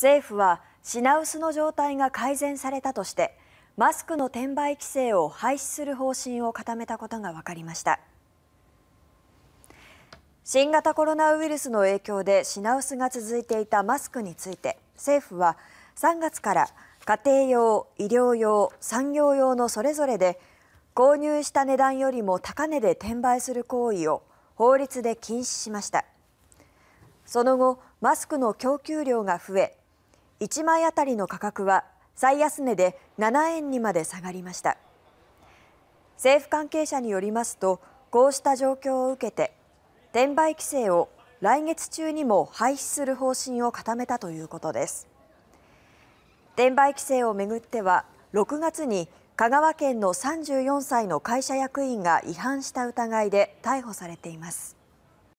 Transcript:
政府は品薄の状態が改善されたとしてマスクの転売規制を廃止する方針を固めたことが分かりました新型コロナウイルスの影響で品薄が続いていたマスクについて政府は3月から家庭用、医療用、産業用のそれぞれで購入した値段よりも高値で転売する行為を法律で禁止しましたその後マスクの供給量が増え1枚当たりの価格は最安値で7円にまで下がりました政府関係者によりますとこうした状況を受けて転売規制を来月中にも廃止する方針を固めたということです転売規制をめぐっては6月に香川県の34歳の会社役員が違反した疑いで逮捕されています